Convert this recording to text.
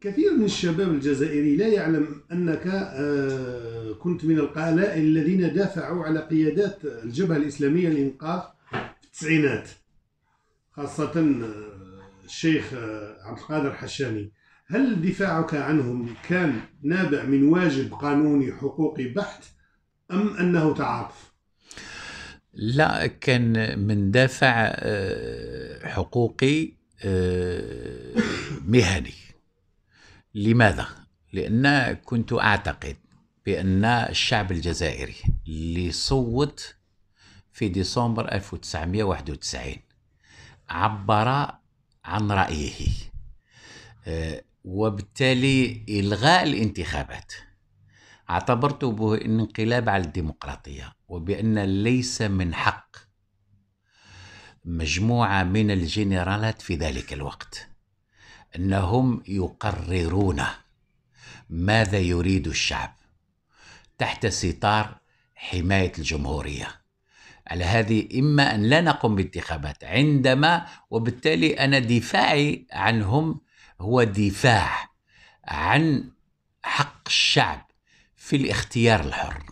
كثير من الشباب الجزائري لا يعلم أنك آه، كنت من القلائل الذين دافعوا على قيادات الجبهة الإسلامية للإنقاذ في التسعينات خاصة آه، الشيخ آه، عبد القادر حشاني هل دفاعك عنهم كان نابع من واجب قانوني حقوقي بحت أم أنه تعاطف؟ لا كان من دافع حقوقي مهني لماذا؟ لأن كنت أعتقد بأن الشعب الجزائري اللي صوت في ديسمبر 1991 عبر عن رأيه آه، وبالتالي إلغاء الانتخابات اعتبرته به انقلاب على الديمقراطية وبأن ليس من حق مجموعة من الجنرالات في ذلك الوقت انهم يقررون ماذا يريد الشعب تحت ستار حمايه الجمهوريه على هذه اما ان لا نقوم بانتخابات عندما وبالتالي انا دفاعي عنهم هو دفاع عن حق الشعب في الاختيار الحر